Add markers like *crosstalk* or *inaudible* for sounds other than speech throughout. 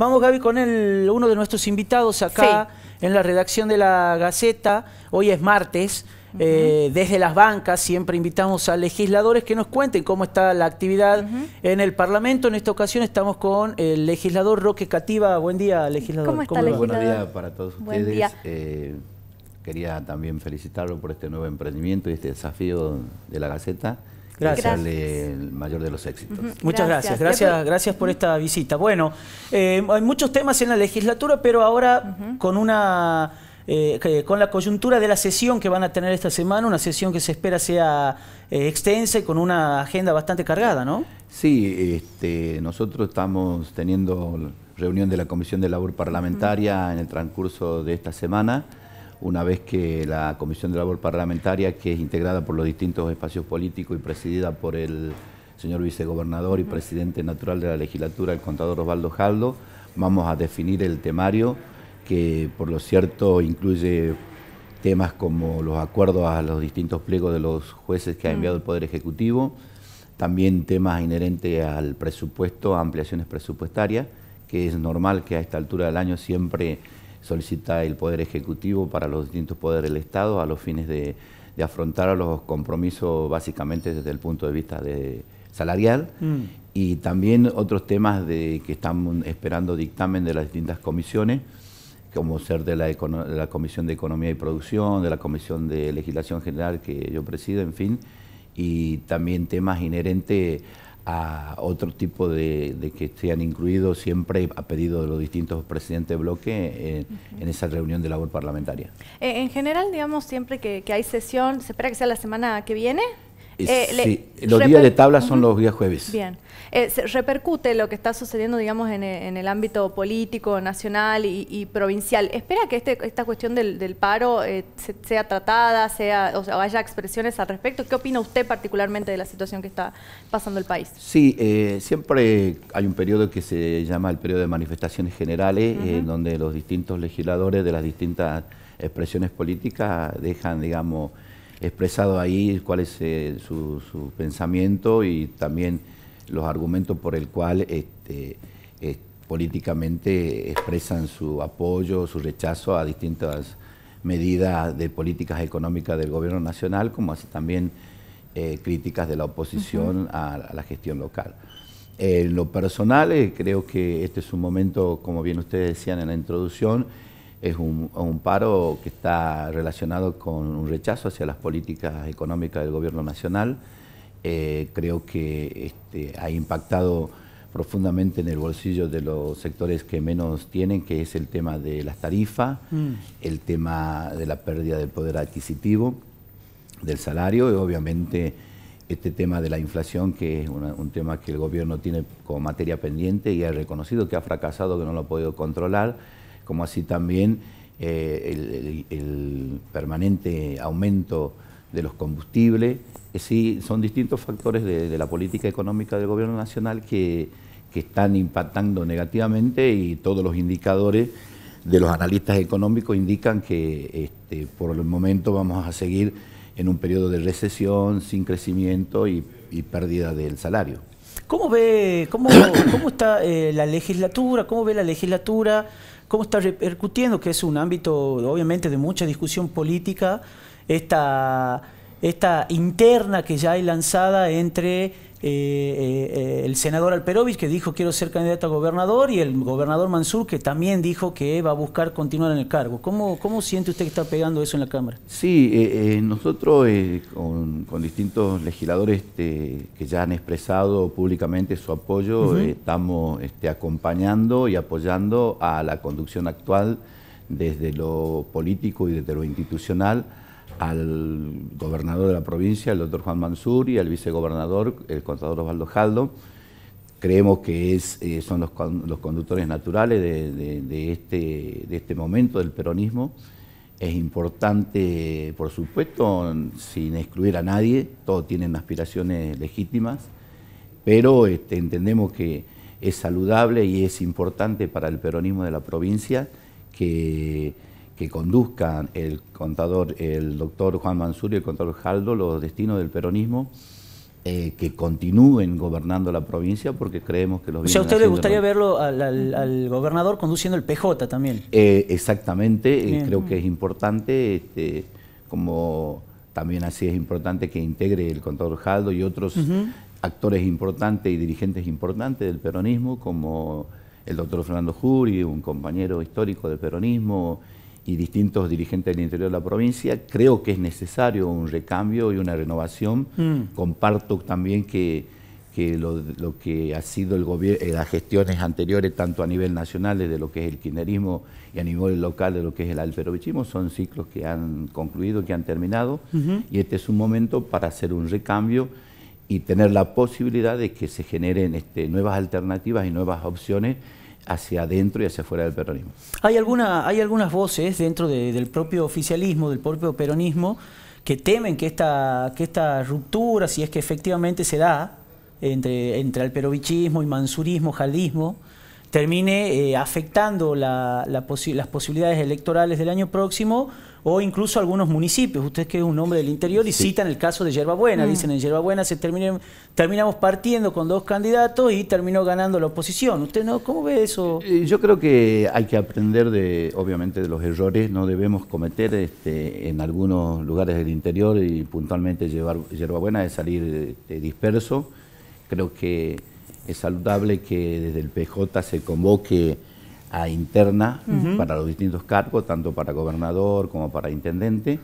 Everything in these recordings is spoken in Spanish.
Vamos, Gaby, con el, uno de nuestros invitados acá en la redacción de la Gaceta. Hoy es martes. Eh, desde las bancas siempre invitamos a legisladores que nos cuenten cómo está la actividad en el Parlamento. En esta ocasión estamos con el legislador Roque Cativa. Buen día, legislador. ¿Cómo está, Buenos días para todos ustedes. Eh, quería también felicitarlo por este nuevo emprendimiento y este desafío de la Gaceta Gracias. el mayor de los éxitos. Muchas gracias. Gracias, gracias por esta visita. Bueno, eh, hay muchos temas en la legislatura, pero ahora con una eh, con la coyuntura de la sesión que van a tener esta semana, una sesión que se espera sea eh, extensa y con una agenda bastante cargada, ¿no? Sí, este, nosotros estamos teniendo reunión de la Comisión de Labor Parlamentaria en el transcurso de esta semana una vez que la Comisión de Labor Parlamentaria, que es integrada por los distintos espacios políticos y presidida por el señor vicegobernador y presidente natural de la legislatura, el contador Osvaldo Jaldo, vamos a definir el temario que por lo cierto incluye temas como los acuerdos a los distintos pliegos de los jueces que ha enviado el Poder Ejecutivo, también temas inherentes al presupuesto, ampliaciones presupuestarias, que es normal que a esta altura del año siempre solicita el Poder Ejecutivo para los distintos poderes del Estado a los fines de, de afrontar los compromisos básicamente desde el punto de vista de salarial mm. y también otros temas de que están esperando dictamen de las distintas comisiones como ser de la, Comisión de Economía y Producción, de la Comisión de Legislación General que yo presido, en fin, y también temas inherentes a otro tipo de, de que sean incluidos siempre a pedido de los distintos presidentes de bloque en, esa reunión de labor parlamentaria. Eh, en general, digamos, siempre que hay sesión, ¿se espera que sea la semana que viene? Eh, sí, los días de tabla son los días jueves. Bien. Eh, repercute lo que está sucediendo, digamos, en, eh, el ámbito político, nacional y, provincial. ¿Espera que este, esta cuestión del, paro sea tratada, sea, o sea, haya expresiones al respecto? ¿Qué opina usted particularmente de la situación que está pasando el país? Sí, siempre hay un periodo que se llama el periodo de manifestaciones generales, en donde los distintos legisladores de las distintas expresiones políticas dejan, digamos, expresado ahí cuál es eh, su, pensamiento y también los argumentos por el cual este, políticamente expresan su apoyo, su rechazo a distintas medidas de políticas económicas del gobierno nacional, como así también eh, críticas de la oposición a, la gestión local. En lo personal, eh, creo que este es un momento, como bien ustedes decían en la introducción, es un, paro que está relacionado con un rechazo hacia las políticas económicas del gobierno nacional. Eh, creo que este, ha impactado profundamente en el bolsillo de los sectores que menos tienen, que es el tema de las tarifas, mm. el tema de la pérdida del poder adquisitivo, del salario y obviamente este tema de la inflación, que es un tema que el gobierno tiene como materia pendiente y ha reconocido que ha fracasado, que no lo ha podido controlar como así también eh, el, permanente aumento de los combustibles. Eh, sí, son distintos factores de, la política económica del gobierno nacional que, están impactando negativamente y todos los indicadores de los analistas económicos indican que este, por el momento vamos a seguir en un periodo de recesión, sin crecimiento y, pérdida del salario. ¿Cómo ve, cómo, está eh, la legislatura? ¿Cómo ve la legislatura cómo está repercutiendo, que es un ámbito obviamente de mucha discusión política, esta, esta interna que ya hay lanzada entre eh, eh, el senador Alperovich, que dijo quiero ser candidato a gobernador, y el gobernador Mansur, que también dijo que va a buscar continuar en el cargo. ¿Cómo, siente usted que está pegando eso en la Cámara? Sí, eh, nosotros con, distintos legisladores este, que ya han expresado públicamente su apoyo, estamos este, acompañando y apoyando a la conducción actual desde lo político y desde lo institucional al gobernador de la provincia, el doctor Juan Mansur, y al vicegobernador, el contador Osvaldo Jaldo. Creemos que es, eh, son los, conductores naturales de, este, de este momento del peronismo. Es importante, por supuesto, sin excluir a nadie, todos tienen aspiraciones legítimas, pero este, entendemos que es saludable y es importante para el peronismo de la provincia que que conduzcan el contador, el doctor Juan Mansur y el contador Jaldo los destinos del peronismo. Eh, que continúen gobernando la provincia porque creemos que los... O sea, ¿a usted le gustaría verlo al, gobernador conduciendo el PJ también? Eh, exactamente, eh, creo que es importante, este, como también así es importante que integre el contador Jaldo y otros actores importantes y dirigentes importantes del peronismo, como el doctor Fernando Jury, un compañero histórico del peronismo, y distintos dirigentes del interior de la provincia. Creo que es necesario un recambio y una renovación. Mm. Comparto también que, lo, que ha sido el gobierno, eh, las gestiones anteriores, tanto a nivel nacional de lo que es el quinerismo y a nivel local de lo que es el alperovichismo, son ciclos que han concluido, que han terminado, y este es un momento para hacer un recambio y tener la posibilidad de que se generen este, nuevas alternativas y nuevas opciones hacia adentro y hacia afuera del peronismo. Hay, alguna, hay algunas voces dentro del propio oficialismo, del propio peronismo, que temen que esta, ruptura, si es que efectivamente se da, entre, entre el perovichismo y mansurismo, jaldismo, termine eh, afectando las posibilidades electorales del año próximo o incluso algunos municipios. Usted que es un hombre del interior y cita citan el caso de Yerbabuena. Buena, mm. Dicen en Yerbabuena se terminamos partiendo con dos candidatos y terminó ganando la oposición. ¿Usted no? ¿Cómo ve eso? Eh, yo creo que hay que aprender de, obviamente, de los errores. No debemos cometer este, en algunos lugares del interior y puntualmente llevar Yerbabuena de salir este, disperso. Creo que es saludable que desde el PJ se convoque a interna para los distintos cargos, tanto para gobernador como para intendente.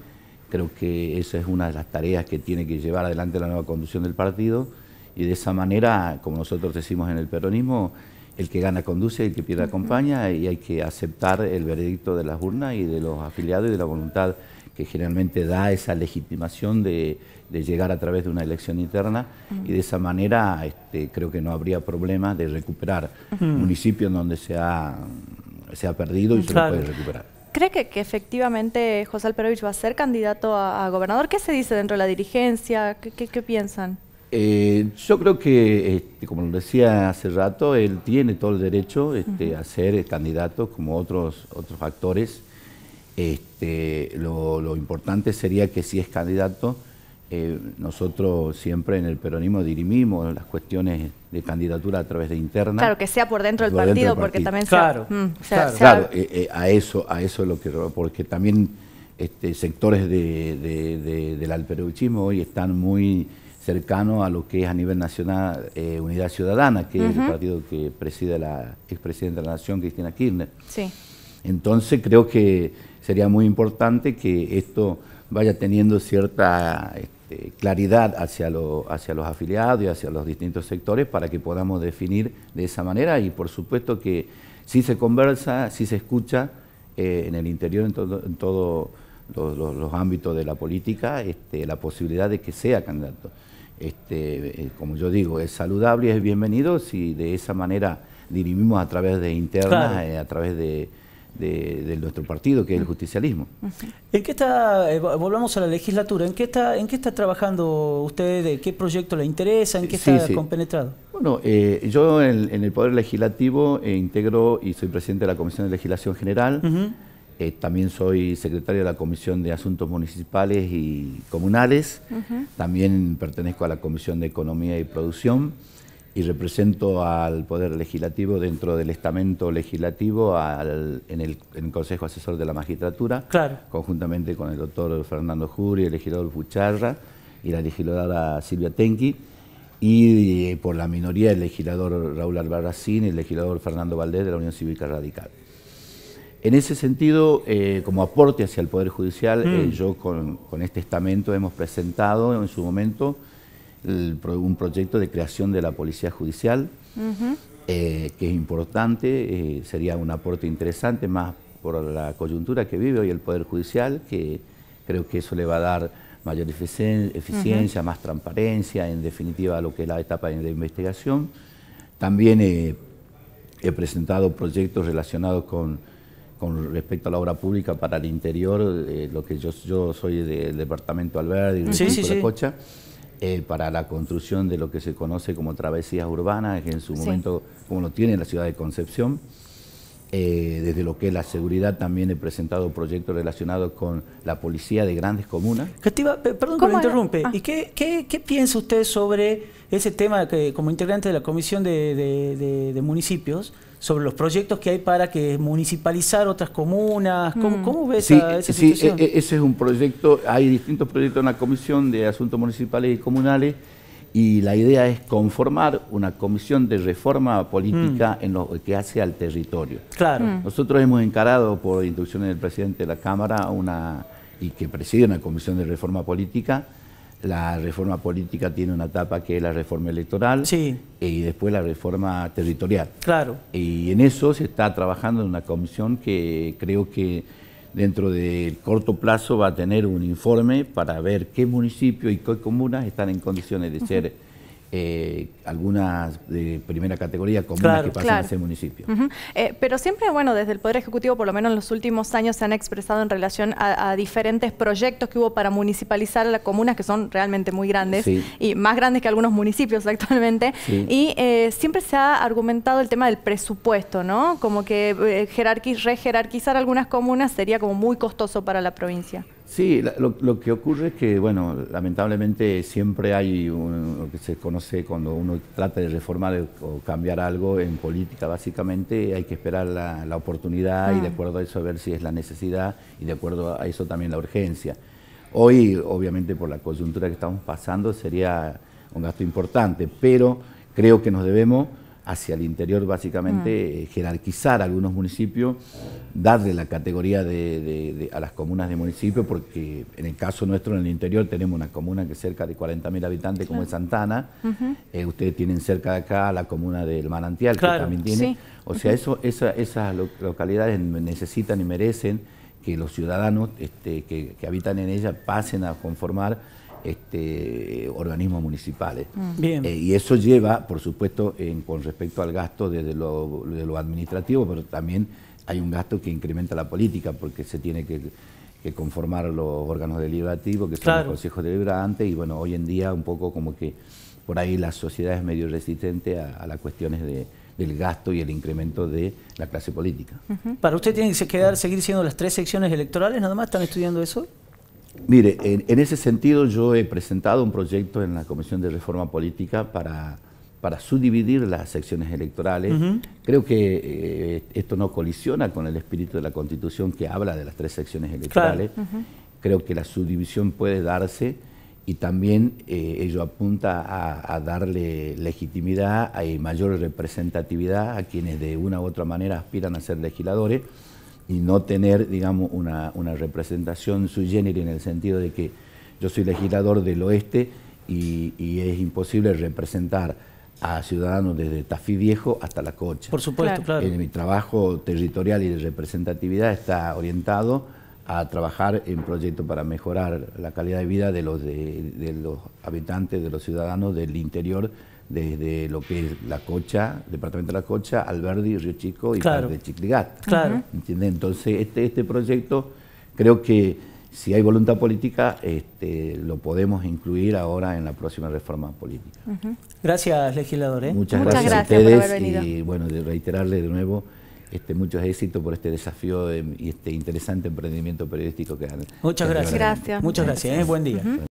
Creo que esa es una de las tareas que tiene que llevar adelante la nueva conducción del partido y de esa manera, como nosotros decimos en el peronismo, el que gana conduce, el que pierde acompaña y hay que aceptar el veredicto de las urnas y de los afiliados y de la voluntad que generalmente da esa legitimación de, llegar a través de una elección interna y de esa manera este, creo que no habría problema de recuperar municipio municipios donde se ha, se ha perdido y se lo puede recuperar. ¿Cree que, que, efectivamente José Alperovich va a ser candidato a, gobernador? ¿Qué se dice dentro de la dirigencia? ¿Qué, piensan? Eh, yo creo que, este, como lo decía hace rato, él tiene todo el derecho este, a ser candidato como otros, otros actores este, lo, importante sería que si es candidato, eh, nosotros siempre en el peronismo dirimimos las cuestiones de candidatura a través de interna. Claro, que sea por dentro del partido, porque también claro, mm, eh, eh, a eso, a eso es lo que porque también este, sectores del alperuchismo hoy están muy cercanos a lo que es a nivel nacional Unidad Ciudadana, que es el partido que preside la expresidenta de la Nación, Cristina Kirchner. Sí. Entonces creo que sería muy importante que esto vaya teniendo cierta este, claridad hacia, hacia los afiliados y hacia los distintos sectores para que podamos definir de esa manera y por supuesto que si se conversa, si se escucha eh, en el interior, en, todo, todos los, ámbitos de la política, este, la posibilidad de que sea candidato. Este, eh, como yo digo, es saludable es bienvenido si de esa manera dirimimos a través de internas, eh, a través de de, nuestro partido, que es el justicialismo. ¿En qué está, eh, volvamos a la legislatura, ¿en qué está, en qué está trabajando usted? ¿De qué proyecto le interesa? ¿En eh, qué está compenetrado? Bueno, eh, yo en, el Poder Legislativo integro y soy presidente de la Comisión de Legislación General. también soy secretario de la Comisión de Asuntos Municipales y Comunales. También pertenezco a la Comisión de Economía y Producción y represento al Poder Legislativo dentro del estamento legislativo en, el, Consejo Asesor de la Magistratura, conjuntamente con el doctor Fernando Juri, el legislador Pucharra y la legisladora Silvia Tenki, y, eh, por la minoría el legislador Raúl Albarracín y el legislador Fernando Valdés de la Unión Cívica Radical. En ese sentido, eh, como aporte hacia el Poder Judicial, eh, mm. yo con este estamento hemos presentado en su momento un proyecto de creación de la Policía Judicial, eh, que es importante, eh, sería un aporte interesante más por la coyuntura que vive hoy el Poder Judicial, que creo que eso le va a dar mayor eficiencia, más transparencia, en definitiva a lo que es la etapa de investigación. También he presentado proyectos relacionados con, respecto a la obra pública para el interior, eh, lo que yo, soy del departamento Alberdi, del sí, Cocha. Eh, para la construcción de lo que se conoce como travesías urbanas, que en su momento, como lo tiene la ciudad de Concepción, eh, desde lo que es la seguridad también he presentado proyectos relacionados con la policía de grandes comunas. Cativa, perdón que interrumpe. Ah. ¿Y qué, piensa usted sobre ese tema que, como integrante de la Comisión de, municipios? sobre los proyectos que hay para que municipalizar otras comunas. ¿Cómo, ve mm. ves esa sí, e, e, ese es un proyecto, hay distintos proyectos en la Comisión de Asuntos Municipales y Comunales y la idea es conformar una comisión de reforma política mm. en lo que hace al territorio. Claro. Mm. Nosotros hemos encarado por instrucciones del presidente de la Cámara una y que preside una comisión de reforma política. La reforma política tiene una etapa que es la reforma electoral sí. y después la reforma territorial. Claro. Y en eso se está trabajando en una comisión que creo que dentro del corto plazo va a tener un informe para ver qué municipios y qué comunas están en condiciones de ser eh, algunas de primera categoría comunes que pasan a ser municipio. Eh, pero siempre, bueno, desde el Poder Ejecutivo, por lo menos en los últimos años, se han expresado en relación a, diferentes proyectos que hubo para municipalizar las comunas, que son realmente muy grandes, y más grandes que algunos municipios *laughs* actualmente. Y eh, siempre se ha argumentado el tema del presupuesto, ¿no? Como que eh, jerarquizar rejerarquizar algunas comunas sería como muy costoso para la provincia. Sí, lo, que ocurre es que, bueno, lamentablemente siempre hay lo que se conoce cuando uno trata de reformar o cambiar algo en política, básicamente hay que esperar la, oportunidad y de ah. acuerdo a eso ver si es la necesidad y de acuerdo a eso también la urgencia. Hoy, obviamente, por la coyuntura que estamos pasando, sería un gasto importante, pero creo que nos debemos hacia el interior básicamente mm. eh, jerarquizar algunos municipios, darle la categoría de, a las comunas de municipio, porque en el caso nuestro en el interior tenemos una comuna que es cerca de 40.000 habitantes como es Santana, eh, ustedes tienen cerca de acá la comuna del Manantial que también tiene, o sea, eso, esas localidades necesitan y merecen que los ciudadanos este, que, que habitan en ellas pasen a conformar este, organismos municipales. Mm. Eh, y eso lleva, por supuesto, en, con respecto al gasto desde lo, de lo administrativo, pero también hay un gasto que incrementa la política, porque se tiene que, conformar los órganos deliberativos, que son los consejos deliberantes, y bueno, hoy en día un poco como que por ahí la sociedad es medio resistente a, las cuestiones del gasto y el incremento de la clase política. ¿Para usted tiene que quedar, seguir siendo las tres secciones electorales nada más? ¿Están estudiando eso? Mire, en, ese sentido yo he presentado un proyecto en la Comisión de Reforma Política para, subdividir las secciones electorales. Creo que eh, esto no colisiona con el espíritu de la Constitución que habla de las tres secciones electorales. Creo que la subdivisión puede darse y también eh, ello apunta a darle legitimidad y mayor representatividad a quienes de una u otra manera aspiran a ser legisladores y no tener, digamos, una, una representación sui generis en el sentido de que yo soy legislador del oeste y, es imposible representar a ciudadanos desde Tafí Viejo hasta La Cocha. Por supuesto, claro. En mi trabajo territorial y de representatividad está orientado a trabajar en proyectos para mejorar la calidad de vida de los, de los habitantes, de los ciudadanos del interior desde lo que es La Cocha, departamento de La Cocha, Alberdi, Río Chico y claro. parte de Chicligat. Claro. Entonces, este, este proyecto creo que si hay voluntad política, este, lo podemos incluir ahora en la próxima reforma política. Gracias, legisladores. ¿eh? Muchas, gracias, a ustedes y bueno, de reiterarle de nuevo este, muchos éxitos por este desafío y este interesante emprendimiento periodístico que han. Muchas gracias. Muchas gracias. ¿eh? Buen día.